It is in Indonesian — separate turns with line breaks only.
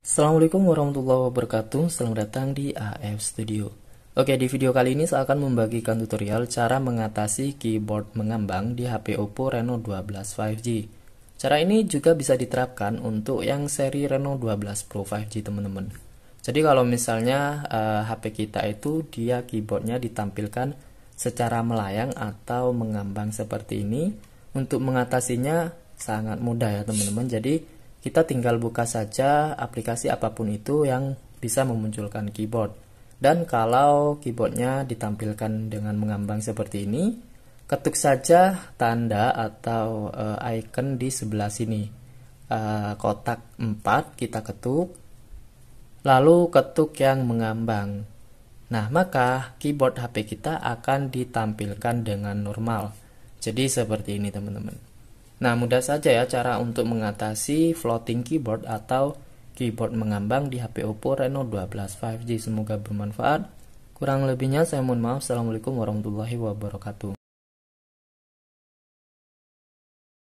Assalamualaikum warahmatullahi wabarakatuh, selamat datang di AF Studio Oke, di video kali ini saya akan membagikan tutorial cara mengatasi keyboard mengambang di HP Oppo Reno 12 5G Cara ini juga bisa diterapkan untuk yang seri Reno 12 Pro 5G teman-teman Jadi kalau misalnya eh, HP kita itu dia keyboardnya ditampilkan secara melayang atau mengambang seperti ini Untuk mengatasinya sangat mudah ya teman-teman Jadi kita tinggal buka saja aplikasi apapun itu yang bisa memunculkan keyboard. Dan kalau keyboardnya ditampilkan dengan mengambang seperti ini, ketuk saja tanda atau uh, icon di sebelah sini. Uh, kotak 4 kita ketuk, lalu ketuk yang mengambang. Nah, maka keyboard HP kita akan ditampilkan dengan normal. Jadi seperti ini teman-teman. Nah, mudah saja ya cara untuk mengatasi floating keyboard atau keyboard mengambang di HP Oppo Reno 12 5G. Semoga bermanfaat. Kurang lebihnya saya
mohon maaf. Assalamualaikum warahmatullahi wabarakatuh.